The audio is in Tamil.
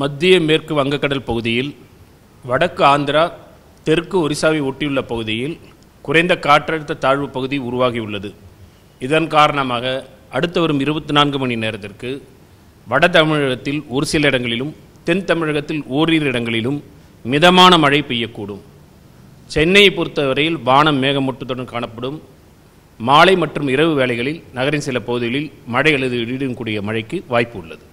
மத்திய மேற்கு வங்கக்கடல் பகுதியில் வடக்கு ஆந்திரா தெற்கு ஒரிசாவை ஒட்டியுள்ள பகுதியில் குறைந்த காற்றழுத்த தாழ்வு பகுதி உருவாகியுள்ளது இதன் காரணமாக அடுத்து வரும் இருபத்தி நான்கு மணி நேரத்திற்கு வட தமிழகத்தில் ஒரு சில இடங்களிலும் தென் தமிழகத்தில் ஓரிரு இடங்களிலும் மிதமான மழை பெய்யக்கூடும் சென்னையை பொறுத்தவரையில் வானம் மேகமூட்டத்துடன் காணப்படும் மாலை மற்றும் இரவு வேளைகளில் நகரின் சில பகுதிகளில் மழை அல்லது இடியுடன் கூடிய மழைக்கு வாய்ப்பு உள்ளது